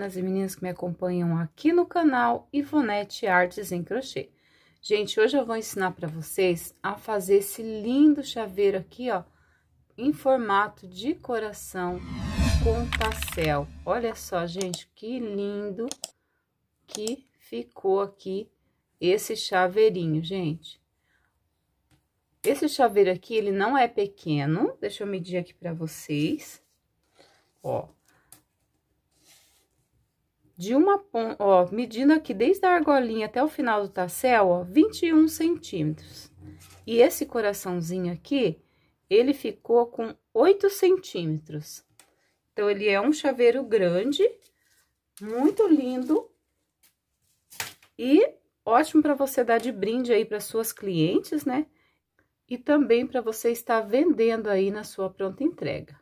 meninas e meninos que me acompanham aqui no canal Ivonete Artes em Crochê. Gente, hoje eu vou ensinar para vocês a fazer esse lindo chaveiro aqui, ó, em formato de coração com tassel. Olha só, gente, que lindo que ficou aqui esse chaveirinho, gente. Esse chaveiro aqui, ele não é pequeno, deixa eu medir aqui para vocês, ó de uma ponta, ó, medindo aqui desde a argolinha até o final do tassel, ó, 21 centímetros. E esse coraçãozinho aqui, ele ficou com 8 centímetros. Então, ele é um chaveiro grande, muito lindo e ótimo para você dar de brinde aí para suas clientes, né? E também para você estar vendendo aí na sua pronta entrega.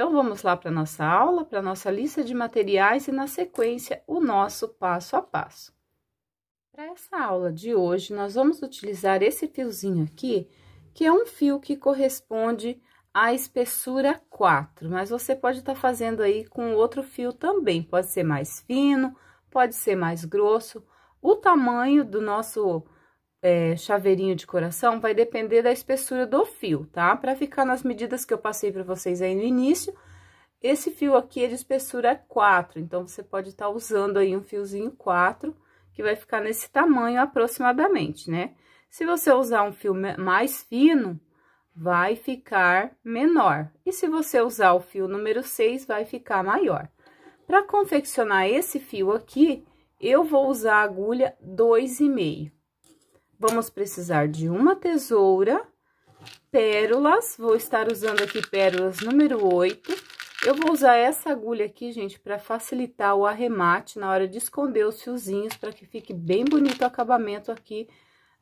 Então, vamos lá para nossa aula, para nossa lista de materiais e, na sequência, o nosso passo a passo. Para essa aula de hoje, nós vamos utilizar esse fiozinho aqui, que é um fio que corresponde à espessura 4, mas você pode estar tá fazendo aí com outro fio também, pode ser mais fino, pode ser mais grosso. O tamanho do nosso é, chaveirinho de coração vai depender da espessura do fio, tá? Pra ficar nas medidas que eu passei pra vocês aí no início, esse fio aqui é de espessura 4, então, você pode estar tá usando aí um fiozinho 4, que vai ficar nesse tamanho aproximadamente, né? Se você usar um fio mais fino, vai ficar menor. E se você usar o fio número 6, vai ficar maior. Para confeccionar esse fio aqui, eu vou usar a agulha 2,5. Vamos precisar de uma tesoura, pérolas, vou estar usando aqui pérolas número 8. Eu vou usar essa agulha aqui, gente, para facilitar o arremate na hora de esconder os fiozinhos, para que fique bem bonito o acabamento aqui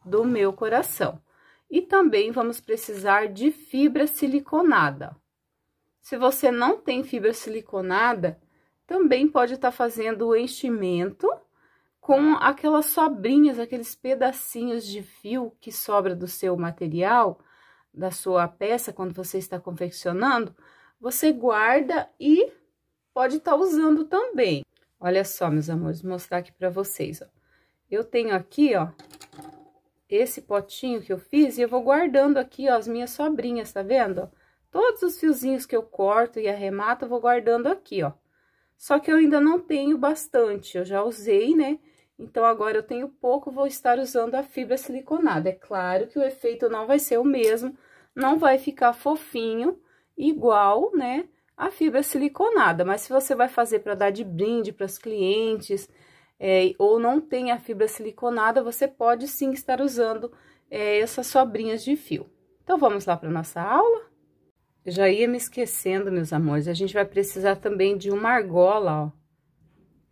do meu coração. E também vamos precisar de fibra siliconada. Se você não tem fibra siliconada, também pode estar tá fazendo o enchimento com aquelas sobrinhas, aqueles pedacinhos de fio que sobra do seu material, da sua peça, quando você está confeccionando, você guarda e pode estar tá usando também. Olha só, meus amores, vou mostrar aqui para vocês, ó. Eu tenho aqui, ó, esse potinho que eu fiz e eu vou guardando aqui, ó, as minhas sobrinhas, tá vendo? Todos os fiozinhos que eu corto e arremato, eu vou guardando aqui, ó. Só que eu ainda não tenho bastante, eu já usei, né? Então, agora eu tenho pouco, vou estar usando a fibra siliconada. É claro que o efeito não vai ser o mesmo, não vai ficar fofinho, igual, né, a fibra siliconada. Mas se você vai fazer para dar de brinde para os clientes, é, ou não tem a fibra siliconada, você pode sim estar usando é, essas sobrinhas de fio. Então, vamos lá para nossa aula? Eu já ia me esquecendo, meus amores, a gente vai precisar também de uma argola, ó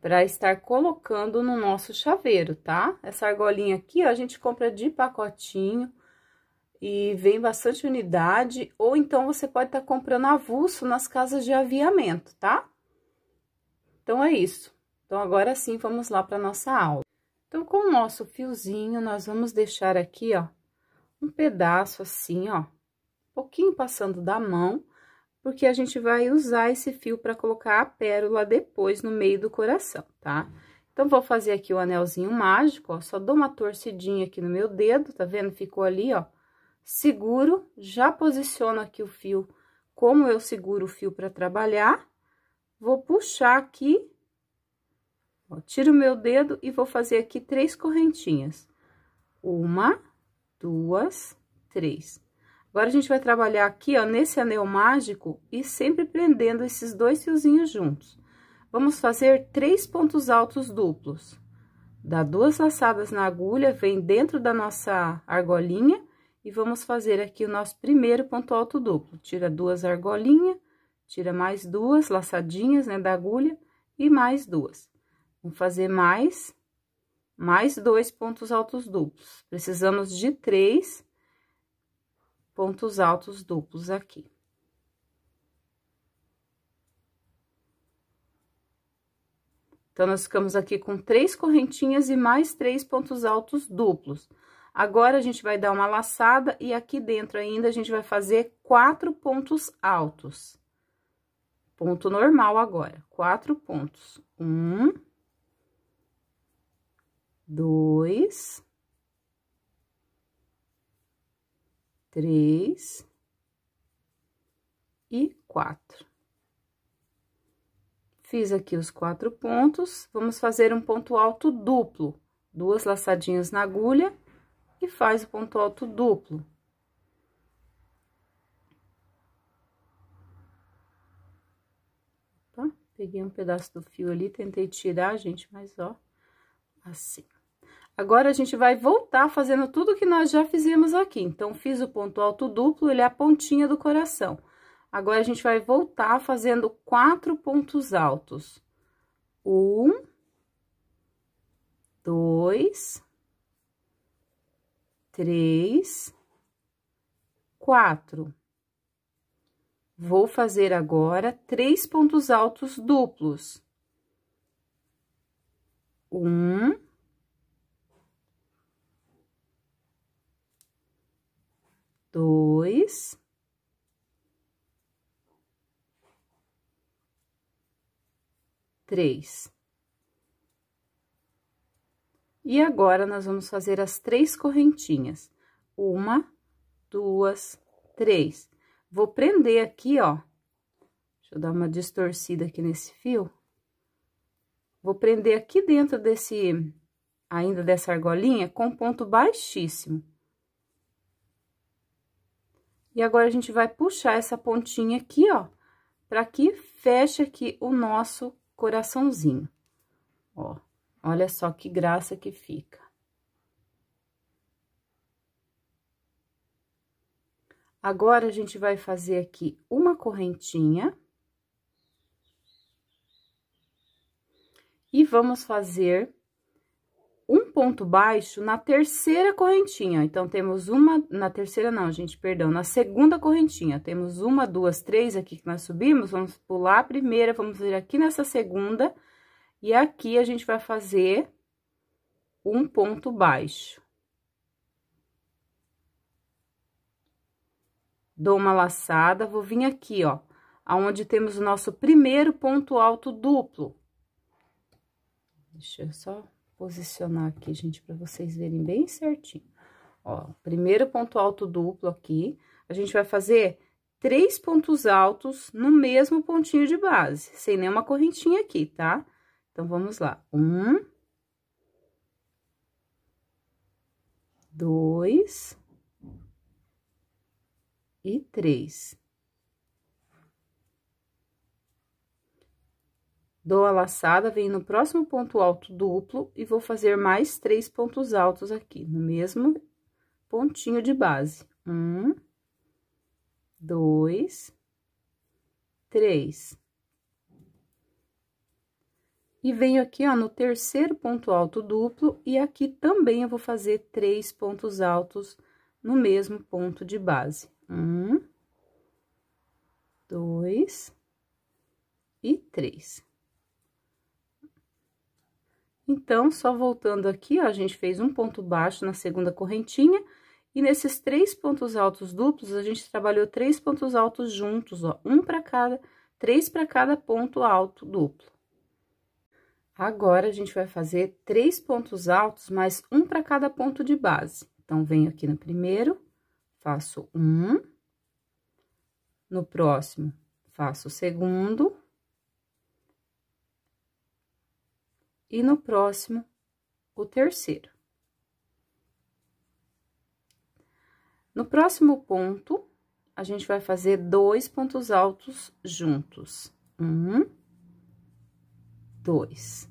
para estar colocando no nosso chaveiro, tá? Essa argolinha aqui, ó, a gente compra de pacotinho e vem bastante unidade, ou então você pode estar tá comprando avulso nas casas de aviamento, tá? Então, é isso. Então, agora sim, vamos lá para nossa aula. Então, com o nosso fiozinho, nós vamos deixar aqui, ó, um pedaço assim, ó, um pouquinho passando da mão, porque a gente vai usar esse fio para colocar a pérola depois no meio do coração, tá? Então, vou fazer aqui o anelzinho mágico, ó, só dou uma torcidinha aqui no meu dedo, tá vendo? Ficou ali, ó, seguro, já posiciono aqui o fio, como eu seguro o fio para trabalhar, vou puxar aqui, ó, tiro o meu dedo e vou fazer aqui três correntinhas. Uma, duas, três. Agora, a gente vai trabalhar aqui, ó, nesse anel mágico e sempre prendendo esses dois fiozinhos juntos. Vamos fazer três pontos altos duplos. Dá duas laçadas na agulha, vem dentro da nossa argolinha e vamos fazer aqui o nosso primeiro ponto alto duplo. Tira duas argolinhas, tira mais duas laçadinhas, né, da agulha e mais duas. Vamos fazer mais, mais dois pontos altos duplos. Precisamos de três pontos altos duplos aqui. Então, nós ficamos aqui com três correntinhas e mais três pontos altos duplos. Agora, a gente vai dar uma laçada e aqui dentro ainda a gente vai fazer quatro pontos altos. Ponto normal agora, quatro pontos. Um, dois, três e quatro. Fiz aqui os quatro pontos, vamos fazer um ponto alto duplo, duas laçadinhas na agulha e faz o ponto alto duplo. peguei um pedaço do fio ali, tentei tirar, gente, mas ó, assim. Agora, a gente vai voltar fazendo tudo que nós já fizemos aqui. Então, fiz o ponto alto duplo, ele é a pontinha do coração. Agora, a gente vai voltar fazendo quatro pontos altos. Um, dois, três, quatro. Vou fazer agora três pontos altos duplos. Um, dois. Três. E agora, nós vamos fazer as três correntinhas. Uma, duas, três. Vou prender aqui, ó. Deixa eu dar uma distorcida aqui nesse fio. Vou prender aqui dentro desse, ainda dessa argolinha, com ponto baixíssimo. E agora, a gente vai puxar essa pontinha aqui, ó, pra que feche aqui o nosso coraçãozinho. Ó, olha só que graça que fica. Agora, a gente vai fazer aqui uma correntinha. E vamos fazer ponto baixo na terceira correntinha. Então, temos uma... Na terceira não, gente, perdão. Na segunda correntinha, temos uma, duas, três aqui que nós subimos. Vamos pular a primeira, vamos vir aqui nessa segunda. E aqui, a gente vai fazer um ponto baixo. Dou uma laçada, vou vir aqui, ó, aonde temos o nosso primeiro ponto alto duplo. Deixa eu só posicionar aqui, gente, para vocês verem bem certinho. Ó, primeiro ponto alto duplo aqui, a gente vai fazer três pontos altos no mesmo pontinho de base, sem nenhuma correntinha aqui, tá? Então, vamos lá. Um. Dois. E três. Dou a laçada, venho no próximo ponto alto duplo e vou fazer mais três pontos altos aqui, no mesmo pontinho de base. Um, dois, três. E venho aqui, ó, no terceiro ponto alto duplo, e aqui também eu vou fazer três pontos altos no mesmo ponto de base. Um, dois e três. Então, só voltando aqui, ó, a gente fez um ponto baixo na segunda correntinha, e nesses três pontos altos duplos, a gente trabalhou três pontos altos juntos, ó, um para cada, três para cada ponto alto duplo. Agora, a gente vai fazer três pontos altos, mais um para cada ponto de base. Então, venho aqui no primeiro, faço um, no próximo, faço o segundo, e no próximo, o terceiro. No próximo ponto, a gente vai fazer dois pontos altos juntos. Um, dois.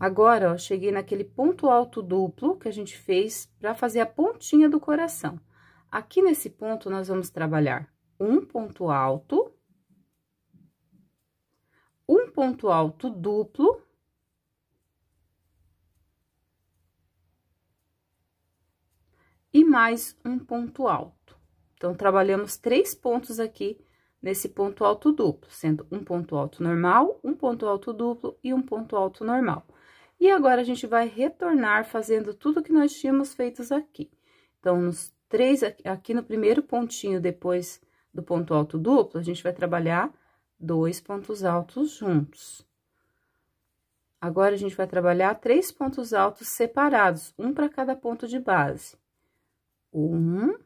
Agora, ó, cheguei naquele ponto alto duplo que a gente fez para fazer a pontinha do coração. Aqui nesse ponto, nós vamos trabalhar um ponto alto ponto alto duplo. E mais um ponto alto. Então, trabalhamos três pontos aqui nesse ponto alto duplo, sendo um ponto alto normal, um ponto alto duplo e um ponto alto normal. E agora, a gente vai retornar fazendo tudo que nós tínhamos feitos aqui. Então, nos três, aqui no primeiro pontinho, depois do ponto alto duplo, a gente vai trabalhar dois pontos altos juntos. Agora, a gente vai trabalhar três pontos altos separados, um para cada ponto de base. Um,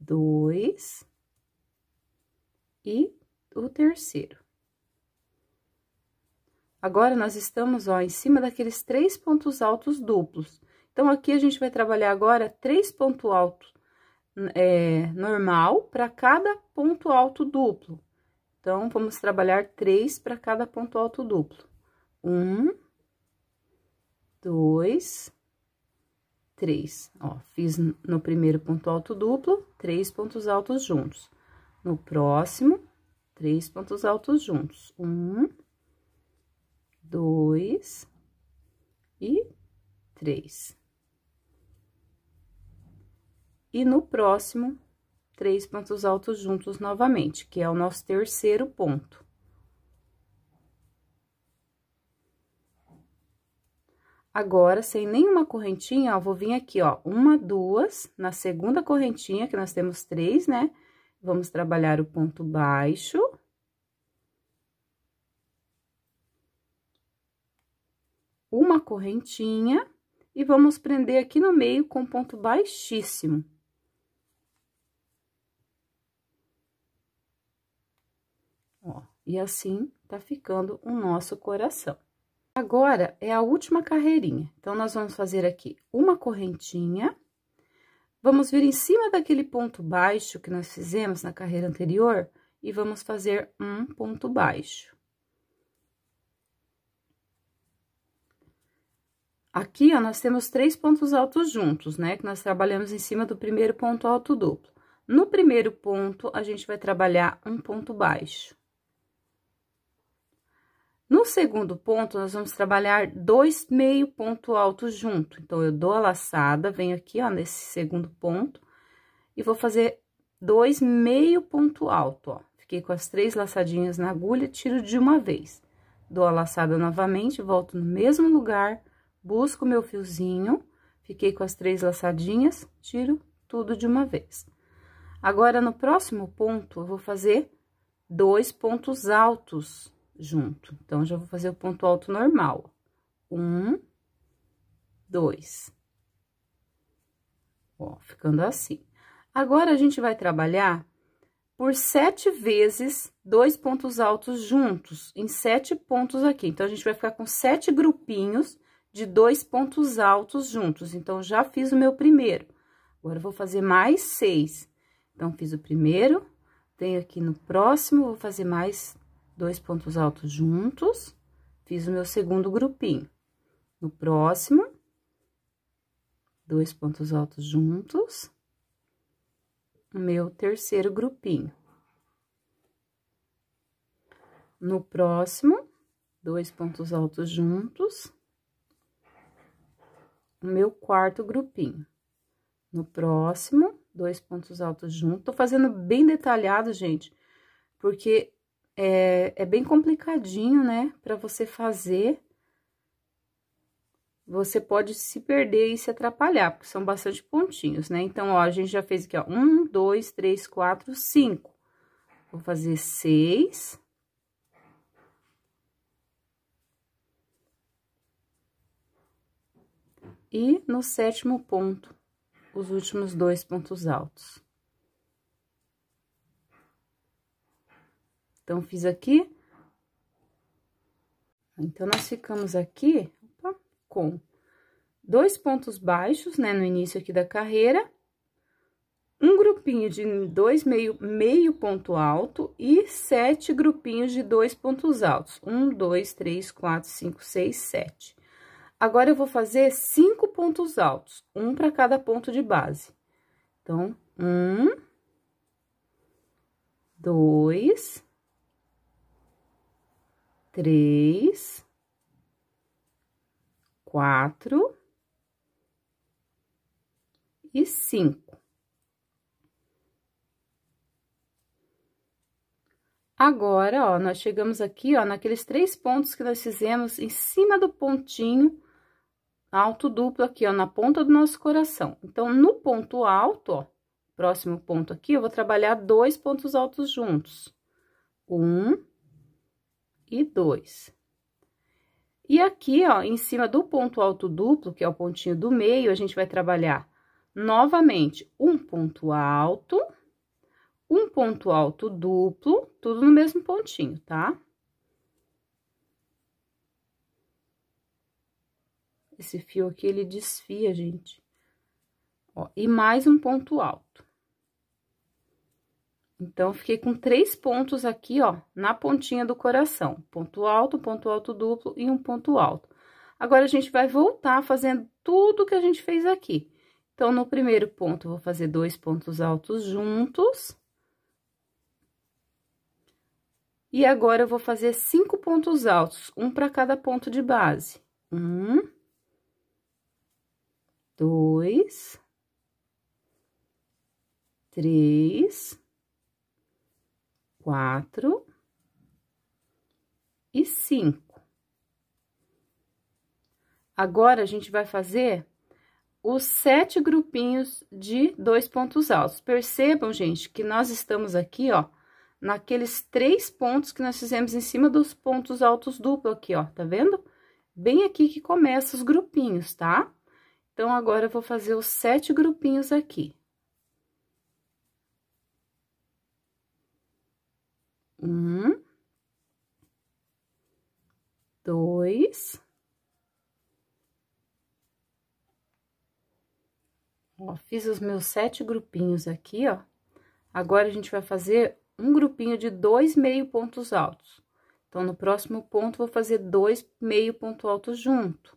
dois e o terceiro. Agora, nós estamos, ó, em cima daqueles três pontos altos duplos. Então, aqui a gente vai trabalhar agora três ponto alto, é, normal para cada ponto alto duplo. Então, vamos trabalhar três para cada ponto alto duplo. Um, dois, três. Ó, fiz no primeiro ponto alto duplo, três pontos altos juntos. No próximo, três pontos altos juntos. Um, dois e três. E no próximo, três pontos altos juntos novamente, que é o nosso terceiro ponto. Agora, sem nenhuma correntinha, ó, vou vir aqui, ó, uma, duas, na segunda correntinha, que nós temos três, né? Vamos trabalhar o ponto baixo. Uma correntinha, e vamos prender aqui no meio com ponto baixíssimo. E assim, tá ficando o nosso coração. Agora, é a última carreirinha. Então, nós vamos fazer aqui uma correntinha. Vamos vir em cima daquele ponto baixo que nós fizemos na carreira anterior e vamos fazer um ponto baixo. Aqui, ó, nós temos três pontos altos juntos, né? Que nós trabalhamos em cima do primeiro ponto alto duplo. No primeiro ponto, a gente vai trabalhar um ponto baixo. No segundo ponto, nós vamos trabalhar dois meio ponto alto junto. Então, eu dou a laçada, venho aqui, ó, nesse segundo ponto, e vou fazer dois meio ponto alto, ó. Fiquei com as três laçadinhas na agulha, tiro de uma vez. Dou a laçada novamente, volto no mesmo lugar, busco meu fiozinho, fiquei com as três laçadinhas, tiro tudo de uma vez. Agora, no próximo ponto, eu vou fazer dois pontos altos junto. Então, já vou fazer o ponto alto normal. Um, dois. Ó, ficando assim. Agora, a gente vai trabalhar por sete vezes dois pontos altos juntos, em sete pontos aqui. Então, a gente vai ficar com sete grupinhos de dois pontos altos juntos. Então, já fiz o meu primeiro. Agora, vou fazer mais seis. Então, fiz o primeiro, Venho aqui no próximo, vou fazer mais dois pontos altos juntos, fiz o meu segundo grupinho. No próximo, dois pontos altos juntos, o meu terceiro grupinho. No próximo, dois pontos altos juntos, o meu quarto grupinho. No próximo, dois pontos altos juntos. Tô fazendo bem detalhado, gente, porque é, é bem complicadinho, né, para você fazer. Você pode se perder e se atrapalhar, porque são bastante pontinhos, né? Então, ó, a gente já fez aqui, ó, um, dois, três, quatro, cinco. Vou fazer seis. E no sétimo ponto, os últimos dois pontos altos. Então, fiz aqui. Então, nós ficamos aqui opa, com dois pontos baixos, né, no início aqui da carreira, um grupinho de dois meio, meio ponto alto e sete grupinhos de dois pontos altos. Um, dois, três, quatro, cinco, seis, sete. Agora, eu vou fazer cinco pontos altos, um para cada ponto de base. Então, um, dois três, quatro e cinco. Agora, ó, nós chegamos aqui, ó, naqueles três pontos que nós fizemos em cima do pontinho alto duplo aqui, ó, na ponta do nosso coração. Então, no ponto alto, ó, próximo ponto aqui, eu vou trabalhar dois pontos altos juntos. Um, e dois. E aqui, ó, em cima do ponto alto duplo, que é o pontinho do meio, a gente vai trabalhar novamente um ponto alto, um ponto alto duplo, tudo no mesmo pontinho, tá? Esse fio aqui, ele desfia, gente. Ó, e mais um ponto alto. Então, fiquei com três pontos aqui, ó, na pontinha do coração. Ponto alto, ponto alto duplo e um ponto alto. Agora, a gente vai voltar fazendo tudo que a gente fez aqui. Então, no primeiro ponto, vou fazer dois pontos altos juntos. E agora, eu vou fazer cinco pontos altos, um para cada ponto de base. Um, dois, três, quatro e cinco. Agora, a gente vai fazer os sete grupinhos de dois pontos altos. Percebam, gente, que nós estamos aqui, ó, naqueles três pontos que nós fizemos em cima dos pontos altos duplo aqui, ó, tá vendo? Bem aqui que começa os grupinhos, tá? Então, agora, eu vou fazer os sete grupinhos aqui. Ó, fiz os meus sete grupinhos aqui, ó. Agora, a gente vai fazer um grupinho de dois meio pontos altos. Então, no próximo ponto, vou fazer dois meio ponto alto junto.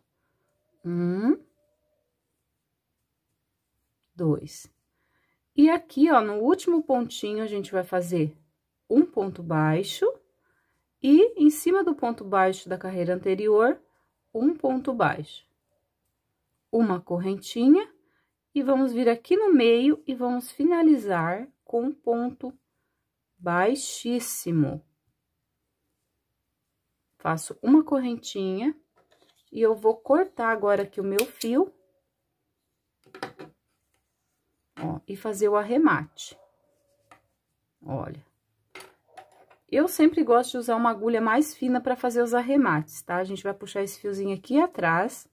Um. Dois. E aqui, ó, no último pontinho, a gente vai fazer um ponto baixo e em cima do ponto baixo da carreira anterior, um ponto baixo. Uma correntinha e vamos vir aqui no meio e vamos finalizar com um ponto baixíssimo. Faço uma correntinha e eu vou cortar agora aqui o meu fio, ó, e fazer o arremate. Olha. Eu sempre gosto de usar uma agulha mais fina para fazer os arremates, tá? A gente vai puxar esse fiozinho aqui atrás.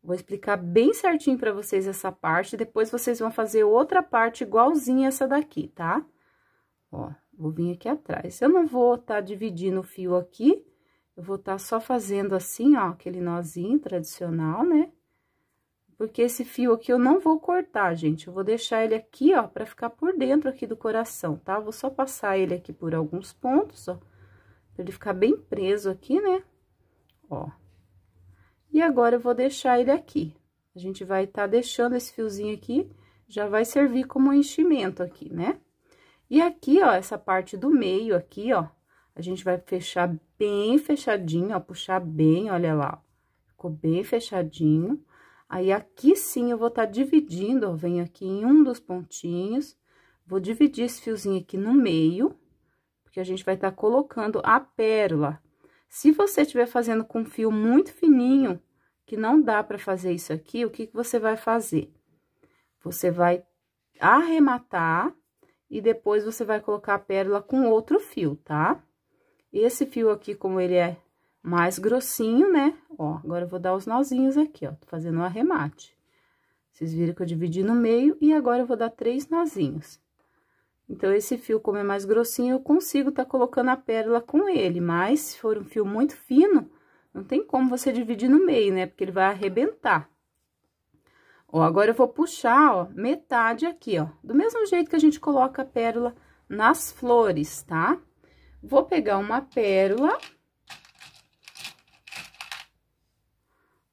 Vou explicar bem certinho para vocês essa parte, depois vocês vão fazer outra parte igualzinha essa daqui, tá? Ó, vou vir aqui atrás. Eu não vou tá dividindo o fio aqui, eu vou tá só fazendo assim, ó, aquele nozinho tradicional, né? Porque esse fio aqui eu não vou cortar, gente. Eu vou deixar ele aqui, ó, pra ficar por dentro aqui do coração, tá? Vou só passar ele aqui por alguns pontos, ó. Pra ele ficar bem preso aqui, né? Ó. E agora, eu vou deixar ele aqui. A gente vai tá deixando esse fiozinho aqui, já vai servir como enchimento aqui, né? E aqui, ó, essa parte do meio aqui, ó, a gente vai fechar bem fechadinho, ó, puxar bem, olha lá, ó. Ficou bem fechadinho. Aí, aqui sim, eu vou estar tá dividindo, ó, venho aqui em um dos pontinhos, vou dividir esse fiozinho aqui no meio, porque a gente vai estar tá colocando a pérola. Se você estiver fazendo com fio muito fininho, que não dá para fazer isso aqui, o que, que você vai fazer? Você vai arrematar e depois você vai colocar a pérola com outro fio, tá? Esse fio aqui, como ele é mais grossinho, né? Ó, agora eu vou dar os nozinhos aqui, ó, tô fazendo um arremate. Vocês viram que eu dividi no meio e agora eu vou dar três nozinhos. Então, esse fio, como é mais grossinho, eu consigo tá colocando a pérola com ele, mas se for um fio muito fino, não tem como você dividir no meio, né? Porque ele vai arrebentar. Ó, agora eu vou puxar, ó, metade aqui, ó, do mesmo jeito que a gente coloca a pérola nas flores, tá? Vou pegar uma pérola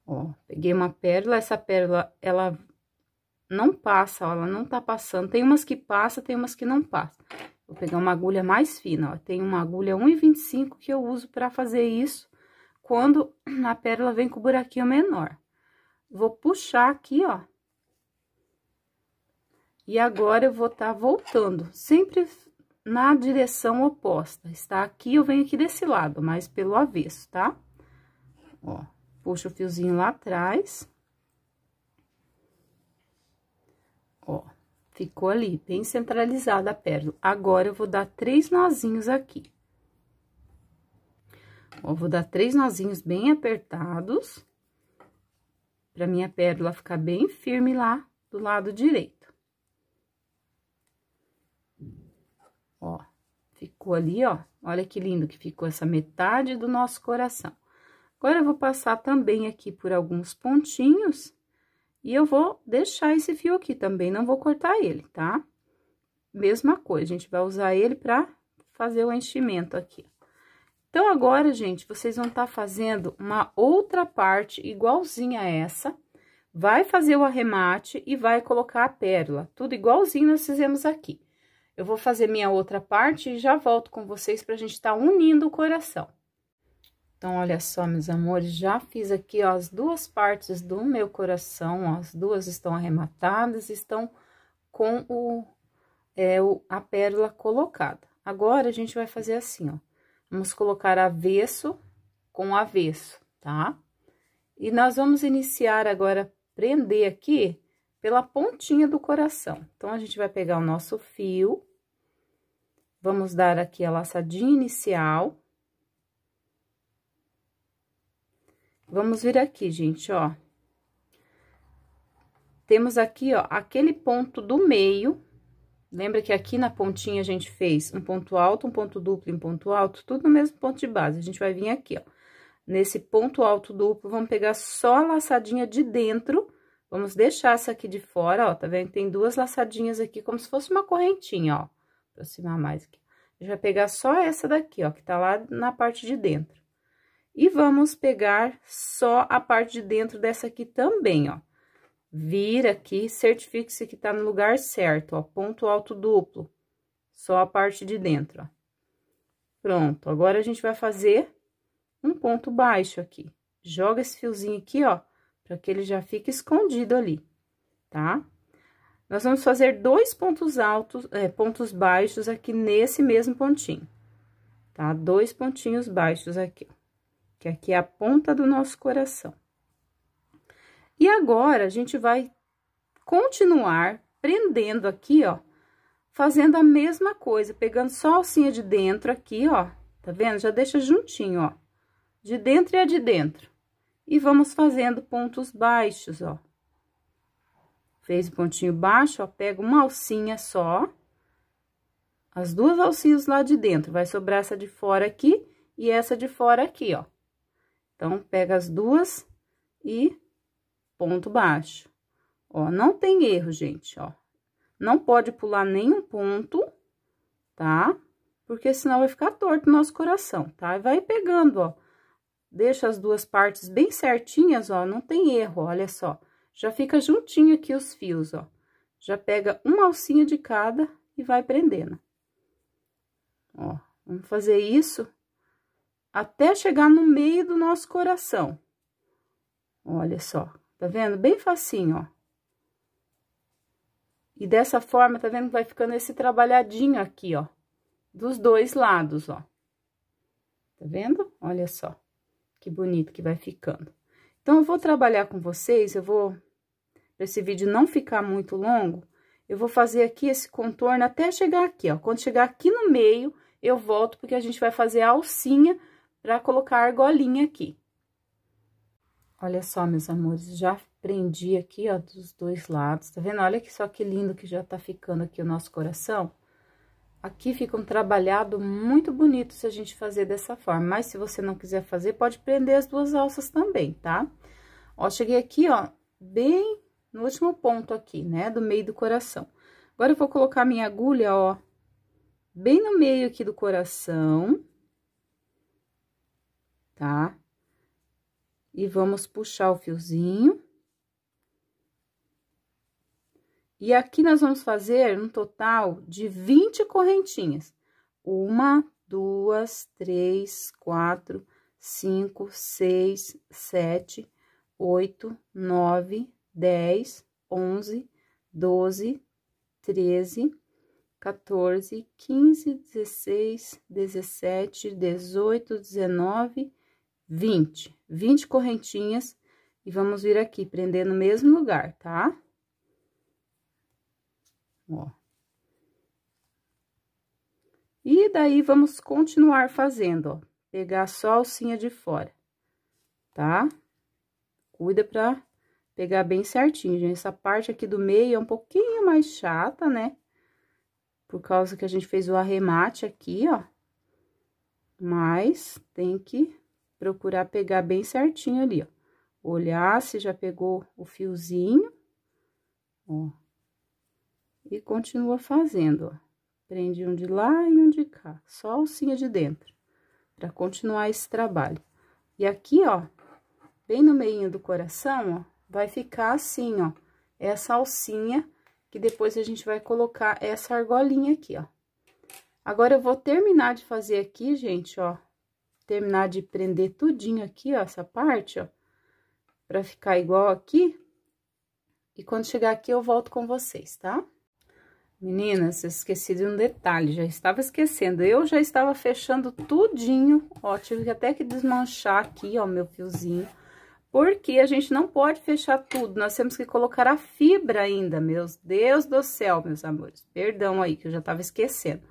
Ó, peguei uma pérola, essa pérola, ela não passa, ó, ela não tá passando. Tem umas que passa, tem umas que não passa. Vou pegar uma agulha mais fina, ó. Tem uma agulha 1,25 que eu uso pra fazer isso quando a pérola vem com o buraquinho menor. Vou puxar aqui, ó. E agora, eu vou tá voltando, sempre na direção oposta. Está aqui, eu venho aqui desse lado, mas pelo avesso, tá? Ó, puxa o fiozinho lá atrás. Ó, ficou ali, bem centralizada a pérola. Agora, eu vou dar três nozinhos aqui. Ó, vou dar três nozinhos bem apertados, pra minha pérola ficar bem firme lá do lado direito. Ó, ficou ali, ó. Olha que lindo que ficou essa metade do nosso coração. Agora, eu vou passar também aqui por alguns pontinhos e eu vou deixar esse fio aqui também, não vou cortar ele, tá? Mesma coisa, a gente vai usar ele pra fazer o enchimento aqui. Então, agora, gente, vocês vão estar tá fazendo uma outra parte igualzinha a essa. Vai fazer o arremate e vai colocar a pérola, tudo igualzinho nós fizemos aqui. Eu vou fazer minha outra parte e já volto com vocês pra gente estar tá unindo o coração. Então, olha só, meus amores, já fiz aqui, ó, as duas partes do meu coração, ó, as duas estão arrematadas, estão com o, é, o, a pérola colocada. Agora, a gente vai fazer assim, ó, vamos colocar avesso com avesso, tá? E nós vamos iniciar agora, prender aqui pela pontinha do coração. Então, a gente vai pegar o nosso fio, vamos dar aqui a laçadinha inicial Vamos vir aqui, gente, ó. Temos aqui, ó, aquele ponto do meio. Lembra que aqui na pontinha a gente fez um ponto alto, um ponto duplo e um ponto alto, tudo no mesmo ponto de base. A gente vai vir aqui, ó. Nesse ponto alto duplo, vamos pegar só a laçadinha de dentro, vamos deixar essa aqui de fora, ó, tá vendo? Tem duas laçadinhas aqui, como se fosse uma correntinha, ó. aproximar mais aqui. A gente vai pegar só essa daqui, ó, que tá lá na parte de dentro. E vamos pegar só a parte de dentro dessa aqui também, ó. Vira aqui, certifique-se que tá no lugar certo, ó, ponto alto duplo. Só a parte de dentro, ó. Pronto, agora a gente vai fazer um ponto baixo aqui. Joga esse fiozinho aqui, ó, para que ele já fique escondido ali, tá? Nós vamos fazer dois pontos altos, é, pontos baixos aqui nesse mesmo pontinho, tá? Dois pontinhos baixos aqui, ó que aqui é a ponta do nosso coração. E agora, a gente vai continuar prendendo aqui, ó, fazendo a mesma coisa, pegando só a alcinha de dentro aqui, ó, tá vendo? Já deixa juntinho, ó, de dentro e a de dentro. E vamos fazendo pontos baixos, ó. Fez o pontinho baixo, ó, pega uma alcinha só, as duas alcinhas lá de dentro, vai sobrar essa de fora aqui e essa de fora aqui, ó. Então, pega as duas e ponto baixo. Ó, não tem erro, gente, ó. Não pode pular nenhum ponto, tá? Porque senão vai ficar torto o nosso coração, tá? E vai pegando, ó. Deixa as duas partes bem certinhas, ó, não tem erro, olha só. Já fica juntinho aqui os fios, ó. Já pega uma alcinha de cada e vai prendendo. Ó, vamos fazer isso até chegar no meio do nosso coração. Olha só, tá vendo? Bem facinho, ó. E dessa forma, tá vendo que vai ficando esse trabalhadinho aqui, ó, dos dois lados, ó. Tá vendo? Olha só, que bonito que vai ficando. Então, eu vou trabalhar com vocês, eu vou, pra esse vídeo não ficar muito longo, eu vou fazer aqui esse contorno até chegar aqui, ó. Quando chegar aqui no meio, eu volto, porque a gente vai fazer a alcinha para colocar a argolinha aqui. Olha só, meus amores, já prendi aqui, ó, dos dois lados, tá vendo? Olha que só que lindo que já tá ficando aqui o nosso coração. Aqui fica um trabalhado muito bonito se a gente fazer dessa forma, mas se você não quiser fazer, pode prender as duas alças também, tá? Ó, cheguei aqui, ó, bem no último ponto aqui, né, do meio do coração. Agora, eu vou colocar minha agulha, ó, bem no meio aqui do coração, tá? E vamos puxar o fiozinho. E aqui nós vamos fazer um total de 20 correntinhas. Uma, duas, três, quatro, cinco, seis, sete, oito, nove, dez, onze, doze, treze, quatorze, quinze dezesseis dezessete dezoito dezenove 20. 20 correntinhas e vamos vir aqui prender no mesmo lugar, tá? Ó. E daí, vamos continuar fazendo, ó. Pegar só a alcinha de fora, tá? Cuida pra pegar bem certinho, gente. Essa parte aqui do meio é um pouquinho mais chata, né? Por causa que a gente fez o arremate aqui, ó. Mas, tem que procurar pegar bem certinho ali, ó. Olhar se já pegou o fiozinho, ó. E continua fazendo, ó. Prende um de lá e um de cá, só a alcinha de dentro, para continuar esse trabalho. E aqui, ó, bem no meio do coração, ó, vai ficar assim, ó, essa alcinha, que depois a gente vai colocar essa argolinha aqui, ó. Agora, eu vou terminar de fazer aqui, gente, ó, terminar de prender tudinho aqui, ó, essa parte, ó, pra ficar igual aqui. E quando chegar aqui, eu volto com vocês, tá? Meninas, eu esqueci de um detalhe, já estava esquecendo. Eu já estava fechando tudinho, ó, tive até que desmanchar aqui, ó, meu fiozinho. Porque a gente não pode fechar tudo, nós temos que colocar a fibra ainda, meus Deus do céu, meus amores. Perdão aí, que eu já estava esquecendo.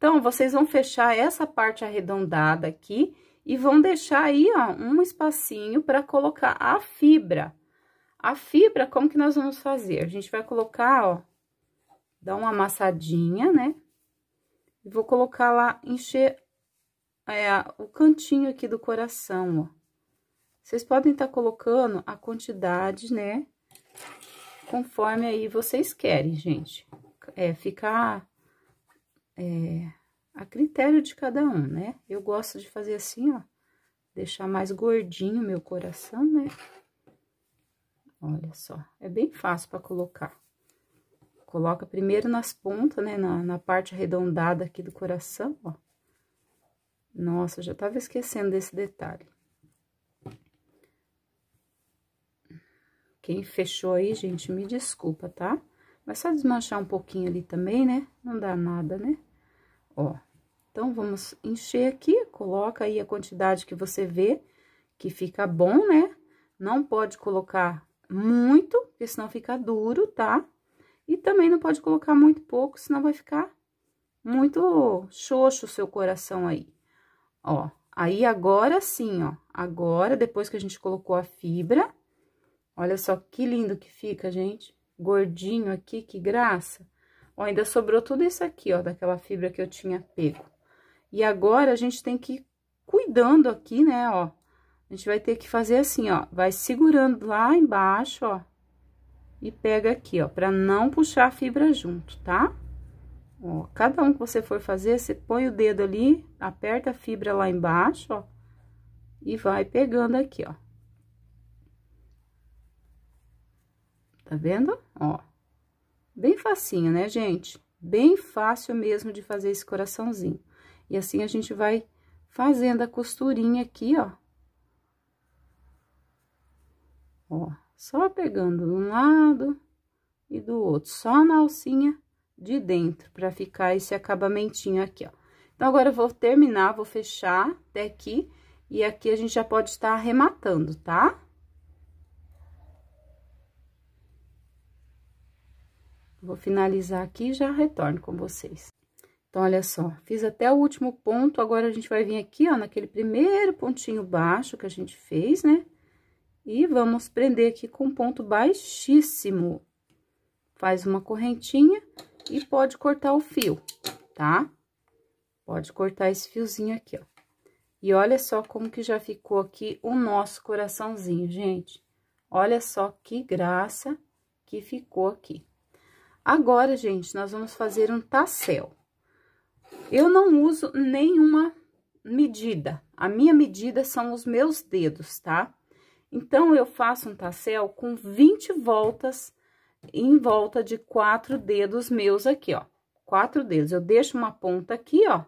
Então, vocês vão fechar essa parte arredondada aqui e vão deixar aí, ó, um espacinho para colocar a fibra. A fibra, como que nós vamos fazer? A gente vai colocar, ó, dar uma amassadinha, né? E vou colocar lá, encher é, o cantinho aqui do coração, ó. Vocês podem estar tá colocando a quantidade, né? Conforme aí vocês querem, gente. É, ficar é, a critério de cada um, né? Eu gosto de fazer assim, ó, deixar mais gordinho meu coração, né? Olha só, é bem fácil para colocar. Coloca primeiro nas pontas, né, na, na parte arredondada aqui do coração, ó. Nossa, já tava esquecendo desse detalhe. Quem fechou aí, gente, me desculpa, tá? Mas só desmanchar um pouquinho ali também, né? Não dá nada, né? ó. Então, vamos encher aqui, coloca aí a quantidade que você vê que fica bom, né? Não pode colocar muito, porque senão fica duro, tá? E também não pode colocar muito pouco, senão vai ficar muito xoxo o seu coração aí. Ó, aí agora sim, ó, agora, depois que a gente colocou a fibra, olha só que lindo que fica, gente. Gordinho aqui, que graça. Ó, ainda sobrou tudo isso aqui, ó, daquela fibra que eu tinha pego. E agora, a gente tem que ir cuidando aqui, né, ó. A gente vai ter que fazer assim, ó, vai segurando lá embaixo, ó, e pega aqui, ó, pra não puxar a fibra junto, tá? Ó, cada um que você for fazer, você põe o dedo ali, aperta a fibra lá embaixo, ó, e vai pegando aqui, ó. Tá vendo? Ó. Bem facinho, né, gente? Bem fácil mesmo de fazer esse coraçãozinho. E assim, a gente vai fazendo a costurinha aqui, ó. Ó, só pegando de um lado e do outro, só na alcinha de dentro, pra ficar esse acabamentinho aqui, ó. Então, agora eu vou terminar, vou fechar até aqui, e aqui a gente já pode estar arrematando, tá? Tá? Vou finalizar aqui e já retorno com vocês. Então, olha só, fiz até o último ponto, agora a gente vai vir aqui, ó, naquele primeiro pontinho baixo que a gente fez, né? E vamos prender aqui com ponto baixíssimo. Faz uma correntinha e pode cortar o fio, tá? Pode cortar esse fiozinho aqui, ó. E olha só como que já ficou aqui o nosso coraçãozinho, gente. Olha só que graça que ficou aqui. Agora, gente, nós vamos fazer um tassel. Eu não uso nenhuma medida. A minha medida são os meus dedos, tá? Então, eu faço um tassel com 20 voltas em volta de quatro dedos meus aqui, ó. Quatro dedos. Eu deixo uma ponta aqui, ó.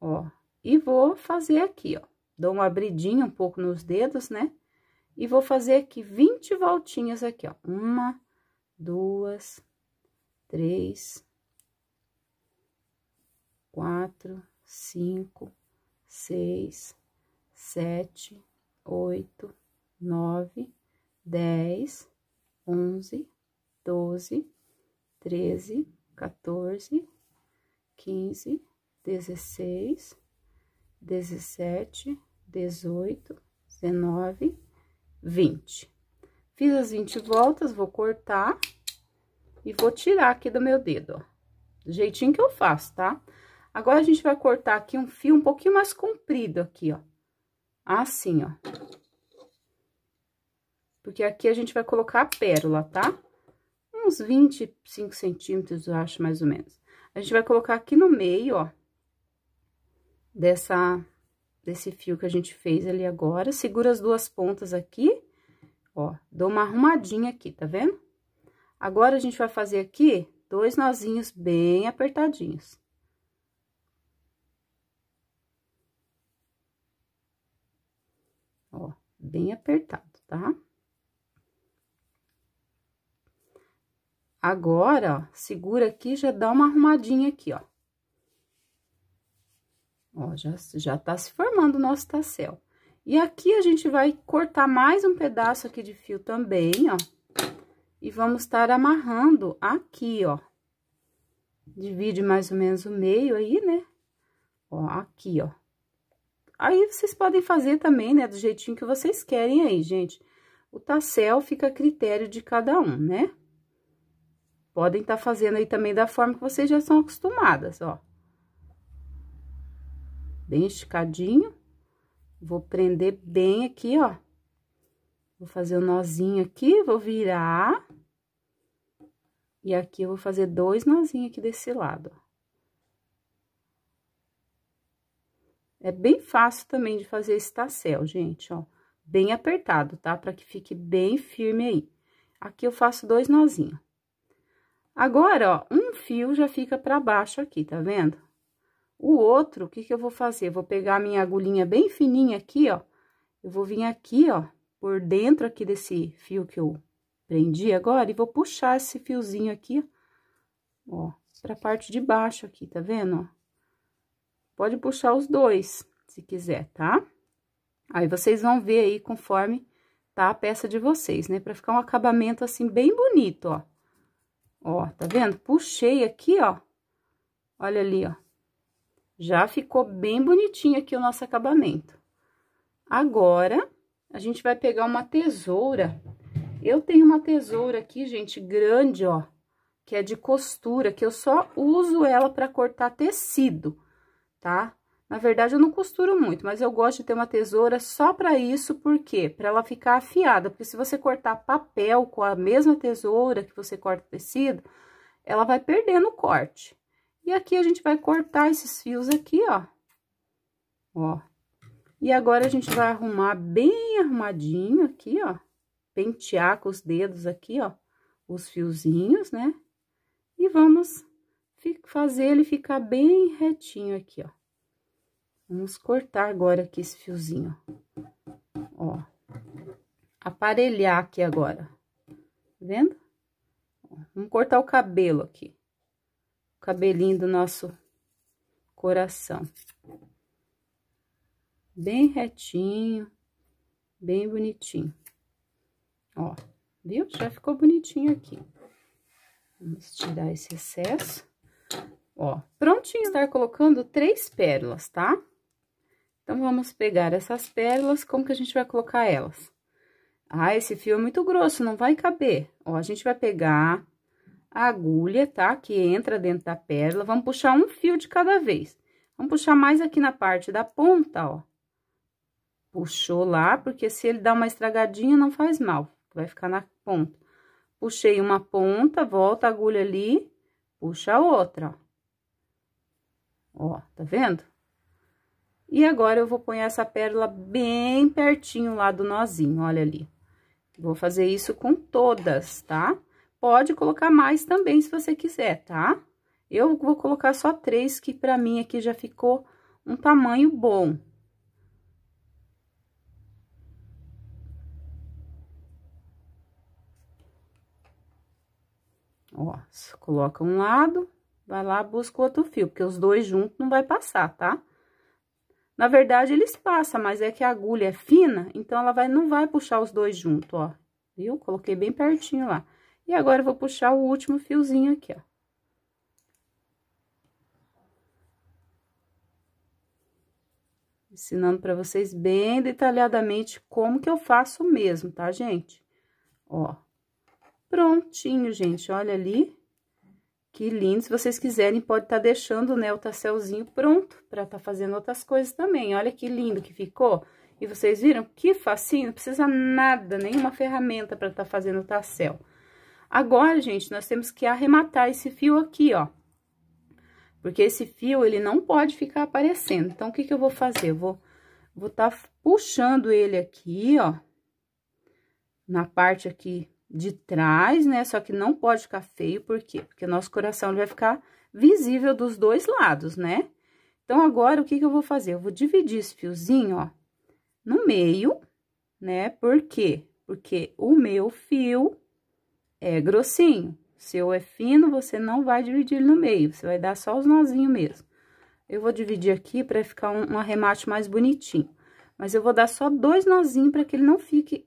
Ó. E vou fazer aqui, ó. Dou uma abridinha um pouco nos dedos, né? E vou fazer aqui 20 voltinhas aqui, ó. Uma, duas, três, quatro, cinco, seis, sete, oito, nove, dez, onze, doze, treze, quatorze, quinze, dezesseis, dezessete, dezoito, dezenove, vinte. Fiz as vinte voltas, vou cortar. E vou tirar aqui do meu dedo, ó. Do jeitinho que eu faço, tá? Agora, a gente vai cortar aqui um fio um pouquinho mais comprido aqui, ó. Assim, ó. Porque aqui a gente vai colocar a pérola, tá? Uns 25 centímetros, eu acho, mais ou menos. A gente vai colocar aqui no meio, ó. Dessa, desse fio que a gente fez ali agora. Segura as duas pontas aqui, ó. Dou uma arrumadinha aqui, tá vendo? Agora, a gente vai fazer aqui dois nozinhos bem apertadinhos. Ó, bem apertado, tá? Agora, ó, segura aqui, já dá uma arrumadinha aqui, ó. Ó, já, já tá se formando o nosso tassel. E aqui, a gente vai cortar mais um pedaço aqui de fio também, ó. E vamos estar amarrando aqui, ó. Divide mais ou menos o meio aí, né? Ó, aqui, ó. Aí, vocês podem fazer também, né, do jeitinho que vocês querem aí, gente. O tassel fica a critério de cada um, né? Podem estar tá fazendo aí também da forma que vocês já são acostumadas, ó. Bem esticadinho. Vou prender bem aqui, ó. Vou fazer o um nozinho aqui, vou virar. E aqui eu vou fazer dois nozinhos aqui desse lado, ó. É bem fácil também de fazer esse tassel, gente, ó. Bem apertado, tá? Pra que fique bem firme aí. Aqui eu faço dois nozinhos. Agora, ó, um fio já fica pra baixo aqui, tá vendo? O outro, o que que eu vou fazer? Eu vou pegar a minha agulhinha bem fininha aqui, ó. Eu vou vir aqui, ó, por dentro aqui desse fio que eu Prendi agora e vou puxar esse fiozinho aqui, ó, pra parte de baixo aqui, tá vendo? Pode puxar os dois, se quiser, tá? Aí, vocês vão ver aí conforme tá a peça de vocês, né? Pra ficar um acabamento, assim, bem bonito, ó. Ó, tá vendo? Puxei aqui, ó. Olha ali, ó. Já ficou bem bonitinho aqui o nosso acabamento. Agora, a gente vai pegar uma tesoura eu tenho uma tesoura aqui, gente, grande, ó, que é de costura, que eu só uso ela para cortar tecido, tá? Na verdade, eu não costuro muito, mas eu gosto de ter uma tesoura só para isso, por quê? Para ela ficar afiada, porque se você cortar papel com a mesma tesoura que você corta tecido, ela vai perdendo o corte. E aqui a gente vai cortar esses fios aqui, ó. Ó. E agora a gente vai arrumar bem arrumadinho aqui, ó pentear com os dedos aqui, ó, os fiozinhos, né? E vamos fazer ele ficar bem retinho aqui, ó. Vamos cortar agora aqui esse fiozinho, ó. Aparelhar aqui agora, tá vendo? Vamos cortar o cabelo aqui, o cabelinho do nosso coração. Bem retinho, bem bonitinho. Ó, viu? Já ficou bonitinho aqui. Vamos tirar esse excesso. Ó, prontinho estar colocando três pérolas, tá? Então, vamos pegar essas pérolas, como que a gente vai colocar elas? Ah, esse fio é muito grosso, não vai caber. Ó, a gente vai pegar a agulha, tá? Que entra dentro da pérola, vamos puxar um fio de cada vez. Vamos puxar mais aqui na parte da ponta, ó. Puxou lá, porque se ele dá uma estragadinha, não faz mal vai ficar na ponta. Puxei uma ponta, volta a agulha ali, puxa a outra, ó. Ó, tá vendo? E agora, eu vou pôr essa pérola bem pertinho lá do nozinho, olha ali. Vou fazer isso com todas, tá? Pode colocar mais também, se você quiser, tá? Eu vou colocar só três, que pra mim aqui já ficou um tamanho bom, Ó, coloca um lado, vai lá, busca o outro fio, porque os dois juntos não vai passar, tá? Na verdade, eles passam, mas é que a agulha é fina, então ela vai, não vai puxar os dois juntos, ó. Viu? Coloquei bem pertinho lá. E agora, eu vou puxar o último fiozinho aqui, ó. Ensinando pra vocês bem detalhadamente como que eu faço mesmo, tá, gente? Ó, Prontinho, gente, olha ali. Que lindo, se vocês quiserem, pode estar tá deixando, né, o tasselzinho pronto para estar tá fazendo outras coisas também. Olha que lindo que ficou. E vocês viram que facinho, não precisa nada, nenhuma ferramenta para estar tá fazendo o tassel. Agora, gente, nós temos que arrematar esse fio aqui, ó. Porque esse fio, ele não pode ficar aparecendo. Então, o que que eu vou fazer? Eu vou vou tá puxando ele aqui, ó. Na parte aqui de trás, né? Só que não pode ficar feio, por quê? Porque nosso coração vai ficar visível dos dois lados, né? Então, agora, o que que eu vou fazer? Eu vou dividir esse fiozinho, ó, no meio, né? Por quê? Porque o meu fio é grossinho. Se é fino, você não vai dividir no meio, você vai dar só os nozinhos mesmo. Eu vou dividir aqui para ficar um, um, arremate mais bonitinho. Mas eu vou dar só dois nozinhos para que ele não fique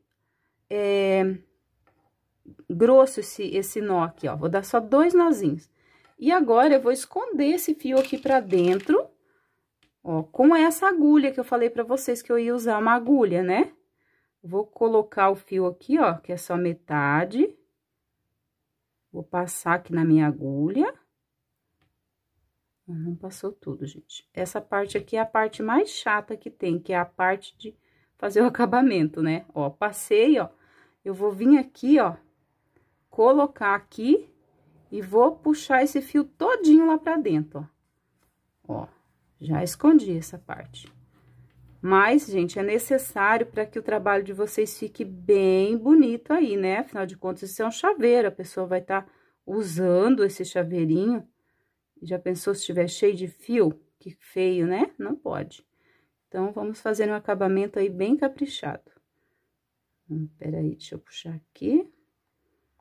é, grosso esse, esse nó aqui, ó. Vou dar só dois nozinhos. E agora, eu vou esconder esse fio aqui pra dentro, ó, com essa agulha que eu falei pra vocês que eu ia usar uma agulha, né? Vou colocar o fio aqui, ó, que é só metade. Vou passar aqui na minha agulha. Não passou tudo, gente. Essa parte aqui é a parte mais chata que tem, que é a parte de fazer o acabamento, né? Ó, passei, ó. Eu vou vir aqui, ó, colocar aqui e vou puxar esse fio todinho lá pra dentro, ó. Ó, já escondi essa parte. Mas, gente, é necessário para que o trabalho de vocês fique bem bonito aí, né? Afinal de contas, isso é um chaveiro, a pessoa vai estar tá usando esse chaveirinho. Já pensou se estiver cheio de fio? Que feio, né? Não pode. Então, vamos fazer um acabamento aí bem caprichado. Hum, peraí, deixa eu puxar aqui.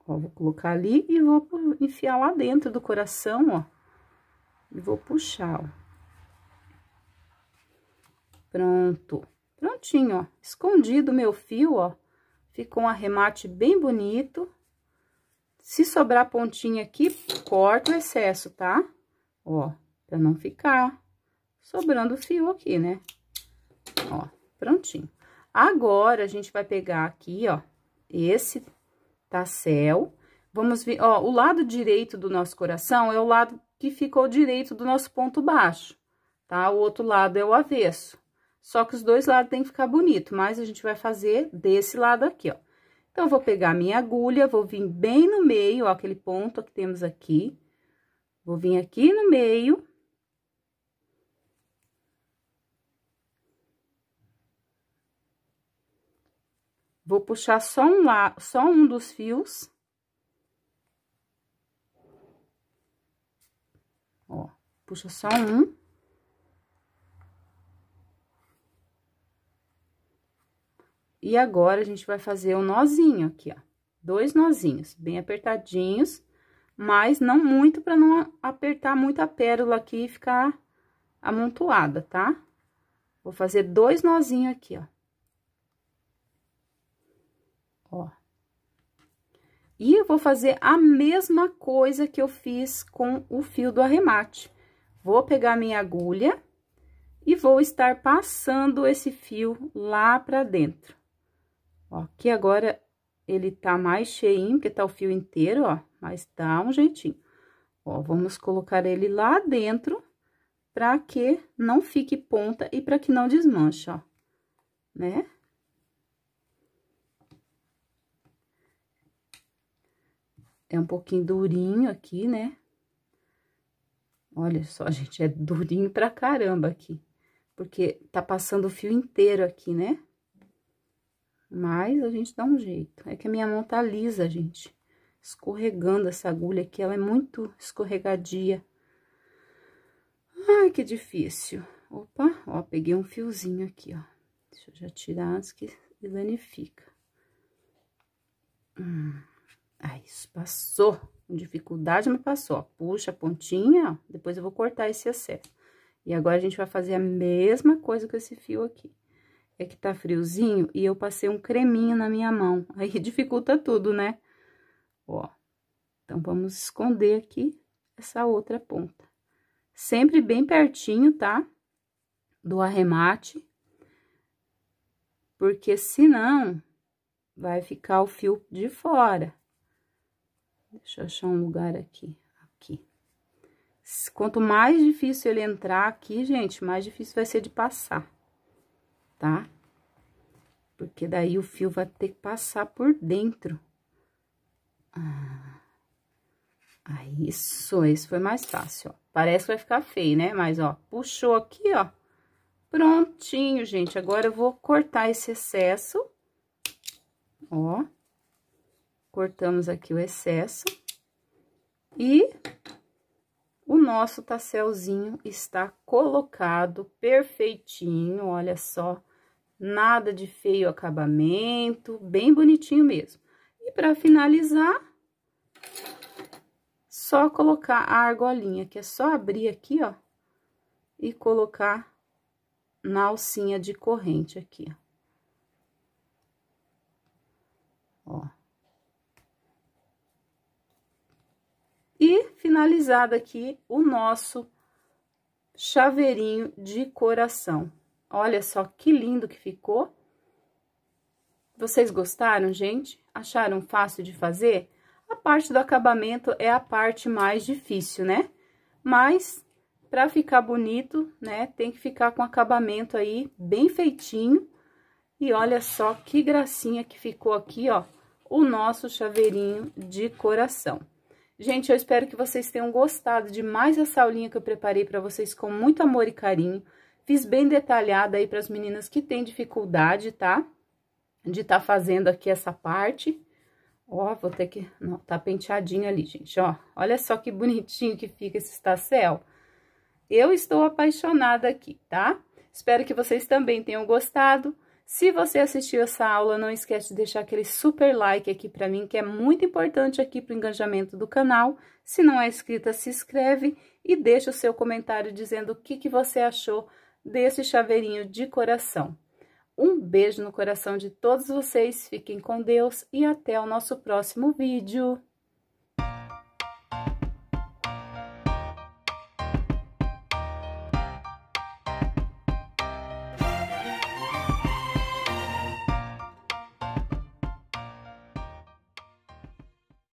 Ó, vou colocar ali e vou enfiar lá dentro do coração, ó. E vou puxar, ó. Pronto. Prontinho, ó. Escondido meu fio, ó. Ficou um arremate bem bonito. Se sobrar pontinha aqui, corta o excesso, tá? Ó, pra não ficar sobrando fio aqui, né? Ó, prontinho. Agora, a gente vai pegar aqui, ó, esse tá céu Vamos ver, ó, o lado direito do nosso coração é o lado que fica ao direito do nosso ponto baixo, tá? O outro lado é o avesso. Só que os dois lados tem que ficar bonito, mas a gente vai fazer desse lado aqui, ó. Então, eu vou pegar minha agulha, vou vir bem no meio, ó, aquele ponto que temos aqui. Vou vir aqui no meio, Vou puxar só um, lá, só um dos fios. Ó, puxa só um. E agora, a gente vai fazer o um nozinho aqui, ó. Dois nozinhos, bem apertadinhos, mas não muito para não apertar muito a pérola aqui e ficar amontoada, tá? Vou fazer dois nozinhos aqui, ó. E eu vou fazer a mesma coisa que eu fiz com o fio do arremate. Vou pegar minha agulha e vou estar passando esse fio lá pra dentro. Ó, aqui agora ele tá mais cheinho, porque tá o fio inteiro, ó, mas dá um jeitinho. Ó, vamos colocar ele lá dentro para que não fique ponta e para que não desmanche, ó, né? É um pouquinho durinho aqui, né? Olha só, gente, é durinho pra caramba aqui. Porque tá passando o fio inteiro aqui, né? Mas a gente dá um jeito. É que a minha mão tá lisa, gente. Escorregando essa agulha aqui, ela é muito escorregadia. Ai, que difícil. Opa, ó, peguei um fiozinho aqui, ó. Deixa eu já tirar antes que danifica. Hum. Ah, isso, passou. Com dificuldade, mas passou. Ó, puxa a pontinha, ó, depois eu vou cortar esse excesso. E agora, a gente vai fazer a mesma coisa com esse fio aqui. É que tá friozinho e eu passei um creminho na minha mão. Aí, dificulta tudo, né? Ó, então, vamos esconder aqui essa outra ponta. Sempre bem pertinho, tá? Do arremate. Porque, senão, vai ficar o fio de fora. Deixa eu achar um lugar aqui, aqui. Quanto mais difícil ele entrar aqui, gente, mais difícil vai ser de passar, tá? Porque daí o fio vai ter que passar por dentro. Ah, isso, esse foi mais fácil, ó. Parece que vai ficar feio, né? Mas, ó, puxou aqui, ó. Prontinho, gente. Agora, eu vou cortar esse excesso. Ó cortamos aqui o excesso. E o nosso tasselzinho está colocado perfeitinho, olha só. Nada de feio acabamento, bem bonitinho mesmo. E para finalizar, só colocar a argolinha, que é só abrir aqui, ó, e colocar na alcinha de corrente aqui, ó. E finalizado aqui o nosso chaveirinho de coração. Olha só que lindo que ficou. Vocês gostaram, gente? Acharam fácil de fazer? A parte do acabamento é a parte mais difícil, né? Mas, para ficar bonito, né, tem que ficar com acabamento aí bem feitinho. E olha só que gracinha que ficou aqui, ó, o nosso chaveirinho de coração. Gente, eu espero que vocês tenham gostado de mais essa aulinha que eu preparei para vocês com muito amor e carinho. Fiz bem detalhada aí para as meninas que têm dificuldade, tá? De estar tá fazendo aqui essa parte. Ó, vou ter que... Não, tá penteadinho ali, gente, ó. Olha só que bonitinho que fica esse estacel. Eu estou apaixonada aqui, tá? Espero que vocês também tenham gostado. Se você assistiu essa aula, não esquece de deixar aquele super like aqui para mim, que é muito importante aqui para o engajamento do canal. Se não é inscrita, se inscreve e deixa o seu comentário dizendo o que, que você achou desse chaveirinho de coração. Um beijo no coração de todos vocês, fiquem com Deus e até o nosso próximo vídeo!